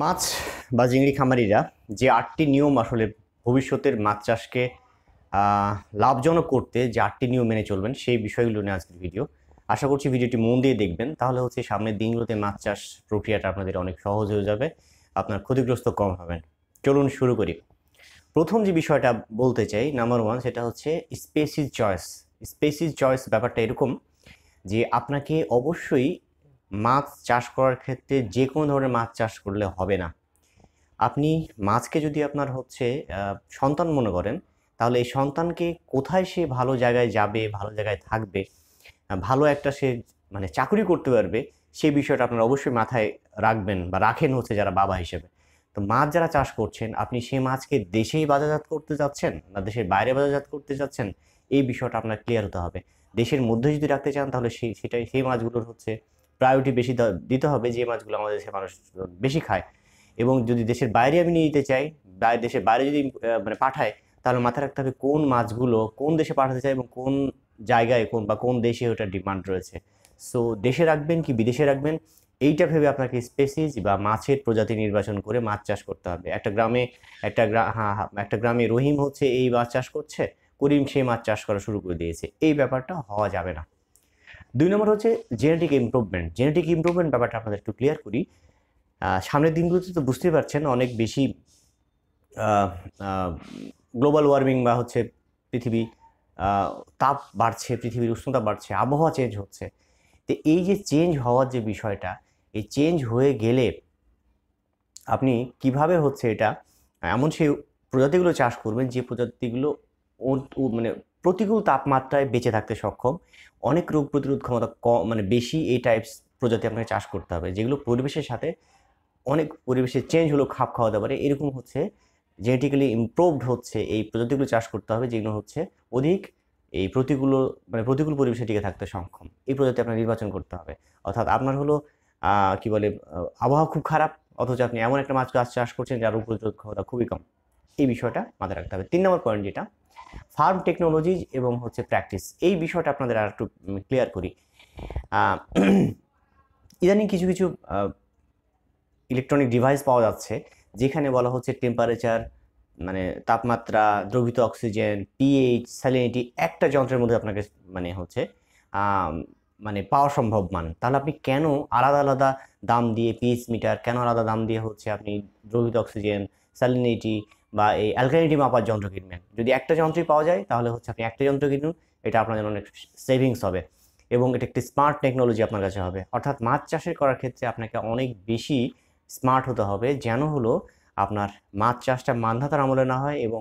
মাছ বা চিংড়ি খামারিরা যে আটটি নিয়ম আসলে ভবিষ্যতের মাছ চাষকে লাভজনক করতে যে আটটি নিয়ম মেনে চলবেন সেই বিষয়গুলো নিয়ে আজকের ভিডিও আশা করছি ভিডিওটি মন দিয়ে দেখবেন তাহলে হচ্ছে সামনের দিনগুলোতে মাছ চাষ প্রক্রিয়াটা আপনাদের অনেক সহজ হয়ে যাবে আপনার ক্ষতিগ্রস্ত কম হবেন চলুন শুরু করি প্রথম যে বিষয়টা বলতে চাই নাম্বার ওয়ান সেটা হচ্ছে স্পেসিস চয়েস স্পেসিস চয়েস ব্যাপারটা এরকম যে আপনাকে অবশ্যই মাছ চাষ করার ক্ষেত্রে যে কোনো ধরনের মাছ চাষ করলে হবে না আপনি মাছকে যদি আপনার হচ্ছে সন্তান মনে করেন তাহলে এই সন্তানকে কোথায় সে ভালো জায়গায় যাবে ভালো জায়গায় থাকবে ভালো একটা সে মানে চাকরি করতে পারবে সেই বিষয়টা আপনার অবশ্যই মাথায় রাখবেন বা রাখেন হচ্ছে যারা বাবা হিসেবে তো মাছ যারা চাষ করছেন আপনি সেই মাছকে দেশেই বাজারজাত করতে যাচ্ছেন না দেশের বাইরে বাজারজাত করতে যাচ্ছেন এই বিষয়টা আপনার ক্লিয়ার হতে হবে দেশের মধ্যে যদি রাখতে চান তাহলে সেই সেটাই সেই মাছগুলোর হচ্ছে প্রায়োরিটি বেশি দিতে হবে যে মাছগুলো আমাদের দেশের মানুষ বেশি খায় এবং যদি দেশের বাইরে আমি নিয়ে যেতে চাই দেশের বাইরে যদি মানে পাঠায় তাহলে মাথায় রাখতে হবে কোন মাছগুলো কোন দেশে পাঠাতে চাই এবং কোন জায়গায় কোন বা কোন দেশে ওটার ডিমান্ড রয়েছে সো দেশে রাখবেন কি বিদেশে রাখবেন এইটা ভেবে আপনাকে স্পেসিস বা মাছের প্রজাতি নির্বাচন করে মাছ চাষ করতে হবে একটা গ্রামে একটা গ্রাম হ্যাঁ একটা গ্রামে রহিম হচ্ছে এই মাছ চাষ করছে করিম সেই মাছ চাষ করা শুরু করে দিয়েছে এই ব্যাপারটা হওয়া যাবে না দুই নম্বর হচ্ছে জেনেটিক ইমপ্রুভমেন্ট জেনেটিক ইমপ্রুভমেন্ট ব্যাপারটা আপনাদের একটু ক্লিয়ার করি সামনের দিনগুলোতে তো বুঝতেই পারছেন অনেক বেশি গ্লোবাল ওয়ার্মিং বা হচ্ছে পৃথিবী তাপ বাড়ছে পৃথিবীর উষ্ণতা বাড়ছে আবহাওয়া চেঞ্জ হচ্ছে তো এই যে চেঞ্জ হওয়ার যে বিষয়টা এই চেঞ্জ হয়ে গেলে আপনি কিভাবে হচ্ছে এটা এমন সেই প্রজাতিগুলো চাষ করবেন যে প্রজাতিগুলো মানে প্রতিকূল তাপমাত্রায় বেঁচে থাকতে সক্ষম অনেক রোগ প্রতিরোধ ক্ষমতা কম মানে বেশি এই টাইপস প্রজাতি আপনাকে চাষ করতে হবে যেগুলো পরিবেশের সাথে অনেক পরিবেশের চেঞ্জ হলেও খাপ খাওয়াতে পারে এরকম হচ্ছে জেনেটিক্যালি ইমপ্রুভড হচ্ছে এই প্রজাতিগুলো চাষ করতে হবে যেগুলো হচ্ছে অধিক এই প্রতিকূল মানে প্রতিকূল পরিবেশে টিকে থাকতে সক্ষম এই প্রজাতি আপনার নির্বাচন করতে হবে অর্থাৎ আপনার হলো কি বলে আবহাওয়া খুব খারাপ অথচ আপনি এমন একটা মাছ গাছ চাষ করছেন যার প্রতিরোধ ক্ষমতা খুবই কম এই বিষয়টা মাথায় রাখতে হবে তিন নম্বর পয়েন্ট যেটা ফার্ম টেকনোলজি এবং হচ্ছে প্র্যাকটিস এই বিষয়টা আপনাদের আর একটু ক্লিয়ার করি ইদানিং কিছু কিছু ইলেকট্রনিক ডিভাইস পাওয়া যাচ্ছে যেখানে বলা হচ্ছে টেম্পারেচার মানে তাপমাত্রা দ্রবিত অক্সিজেন পিএইচ স্যালিনিটি একটা যন্ত্রের মধ্যে আপনাকে মানে হচ্ছে মানে পাওয়া সম্ভব মান তাহলে আপনি কেন আলাদা আলাদা দাম দিয়ে পিএইচ মিটার কেন আলাদা দাম দিয়ে হচ্ছে আপনি দ্রবিত অক্সিজেন স্যালিনিটি বা এই অ্যালকানিটি মাপার যন্ত্র কিনবেন যদি একটা যন্ত্রই পাওয়া যায় তাহলে হচ্ছে আপনি একটা যন্ত্র কিনুন এটা আপনার জন্য অনেক সেভিংস হবে এবং এটা একটি স্মার্ট টেকনোলজি আপনার কাছে হবে অর্থাৎ মাছ চাষের করার ক্ষেত্রে আপনাকে অনেক বেশি স্মার্ট হতে হবে যেন হলো আপনার মাছ চাষটা মান্ধাতার আমলে না হয় এবং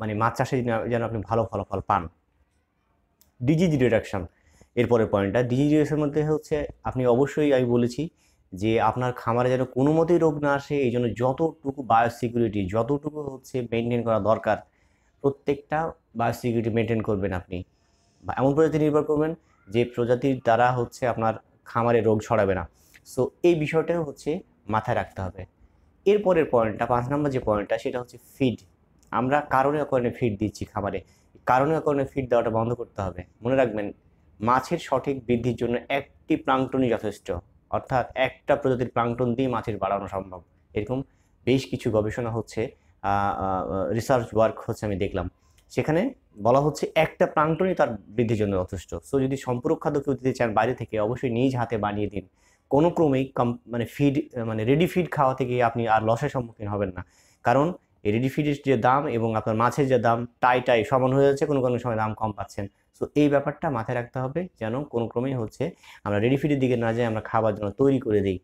মানে মাছ চাষে যেন আপনি ভালো ফলাফল পান ডিজিজ রিডাকশান এরপরের পয়েন্টটা ডিজিজ মধ্যে হচ্ছে আপনি অবশ্যই আমি বলেছি যে আপনার খামারে যেন কোনো মতেই রোগ না আসে এই জন্য যতটুকু বায়োসিকিউরিটি যতটুকু হচ্ছে মেনটেন করা দরকার প্রত্যেকটা বায়োসিকিউরিটি মেনটেন করবেন আপনি এমন প্রজাতি নির্ভর করবেন যে প্রজাতির দ্বারা হচ্ছে আপনার খামারে রোগ ছড়াবে না সো এই বিষয়টাও হচ্ছে মাথায় রাখতে হবে এরপরের পয়েন্টটা পাঁচ নম্বর যে পয়েন্টটা সেটা হচ্ছে ফিড আমরা কারণে অকারণে ফিড দিচ্ছি খামারে কারণে অকারণে ফিড দেওয়াটা বন্ধ করতে হবে মনে রাখবেন মাছের সঠিক বৃদ্ধির জন্য একটি প্লাংটনই যথেষ্ট অর্থাৎ একটা প্রজাতির প্লাংটন দিয়ে মাছের বাড়ানো সম্ভব এরকম বেশ কিছু গবেষণা হচ্ছে রিসার্চ ওয়ার্ক হচ্ছে আমি দেখলাম সেখানে বলা হচ্ছে একটা প্রাঙ্গণই তার বৃদ্ধির জন্য যথেষ্ট সো যদি সম্পূরক খাদ্য কেউ দিতে চান বাইরে থেকে অবশ্যই নিজ হাতে বানিয়ে দিন কোনো ক্রমেই কম মানে ফিড মানে রেডি ফিড খাওয়া থেকে আপনি আর লসের সম্মুখীন হবেন না কারণ এই ফিডের যে দাম এবং আপনার মাছের যে দাম টাই টাই সমান হয়ে যাচ্ছে কোনো কোনো সময় দাম কম পাচ্ছেন সো এই ব্যাপারটা মাথায় রাখতে হবে যেন কোনো ক্রমেই হচ্ছে আমরা রেডি ফিডের দিকে না যাই আমরা খাবার জন্য তৈরি করে দিই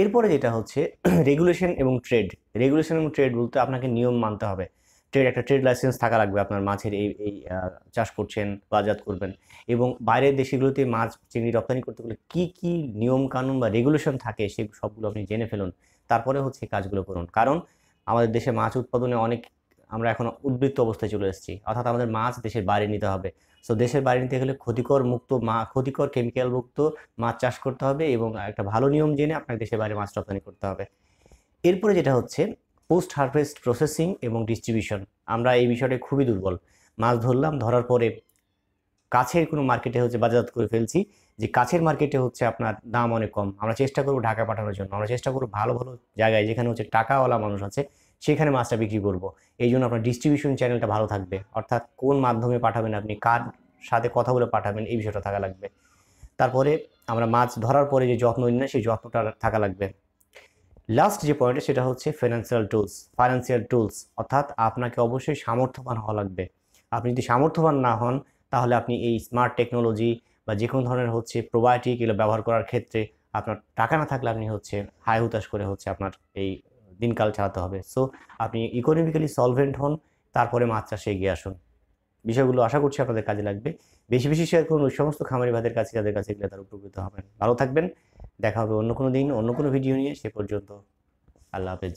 এরপরে যেটা হচ্ছে রেগুলেশন এবং ট্রেড রেগুলেশন এবং ট্রেড বলতে আপনাকে নিয়ম মানতে হবে ট্রেড একটা ট্রেড লাইসেন্স থাকা লাগবে আপনার মাছের এই এই চাষ করছেন বাজাত করবেন এবং বাইরের দেশগুলোতে মাছ চিংড়ি রপ্তানি করতে গেলে কী কী নিয়ম কানুন বা রেগুলেশন থাকে সে সবগুলো আপনি জেনে ফেলুন তারপরে হচ্ছে কাজগুলো করুন কারণ আমাদের দেশে মাছ উৎপাদনে অনেক আমরা এখন উদ্বৃত্ত অবস্থায় চলে এসেছি অর্থাৎ আমাদের মাছ দেশের বাইরে নিতে হবে সো দেশের বাইরে নিতে গেলে ক্ষতিকর মুক্ত মা ক্ষতিকর কেমিক্যালমুক্ত মাছ চাষ করতে হবে এবং একটা ভালো নিয়ম জেনে আপনাকে দেশের বাইরে মাছ রপ্তানি করতে হবে এরপরে যেটা হচ্ছে পোস্ট হারভেস্ট প্রসেসিং এবং ডিস্ট্রিবিউশন আমরা এই বিষয়টা খুবই দুর্বল মাছ ধরলাম ধরার পরে কাছের কোনো মার্কেটে হচ্ছে বাজারজাত করে ফেলছি যে কাছের মার্কেটে হচ্ছে আপনার দাম অনেক কম আমরা চেষ্টা করবো ঢাকা পাঠানোর জন্য আমরা চেষ্টা করবো ভালো ভালো জায়গায় যেখানে হচ্ছে টাকাওয়ালা মানুষ আছে সেখানে মাছটা বিক্রি করব। এই জন্য আপনার ডিস্ট্রিবিউশন চ্যানেলটা ভালো থাকবে অর্থাৎ কোন মাধ্যমে পাঠাবেন আপনি কার সাথে কথা বলে পাঠাবেন এই বিষয়টা থাকা লাগবে তারপরে আমরা মাছ ধরার পরে যে যত্ন নিই না সেই যত্নটা থাকা লাগবে লাস্ট যে পয়েন্টে সেটা হচ্ছে ফিনান্সিয়াল টুলস ফাইন্যান্সিয়াল টুলস অর্থাৎ আপনাকে অবশ্যই সামর্থ্যবান হওয়া লাগবে আপনি যদি সামর্থ্যবান না হন তাহলে আপনি এই স্মার্ট টেকনোলজি বা যে কোনো ধরনের হচ্ছে প্রোবায়োটিক এগুলো ব্যবহার করার ক্ষেত্রে আপনার টাকা না থাকলে আপনি হচ্ছে হায় হুতাশ করে হচ্ছে আপনার এই দিনকাল চালাতে হবে সো আপনি ইকোনমিক্যালি সলভেন্ট হন তারপরে মাছ চাষে এগিয়ে আসুন বিষয়গুলো আশা করছি আপনাদের কাজে লাগবে বেশি বেশি শেয়ার করুন ওই সমস্ত খামারি ভাতের কাছে যাদের কাছে এগুলো তারা উপকৃত হবেন ভালো থাকবেন দেখা হবে অন্য কোনো দিন অন্য কোনো ভিডিও নিয়ে সে পর্যন্ত আল্লাহ হাফেজ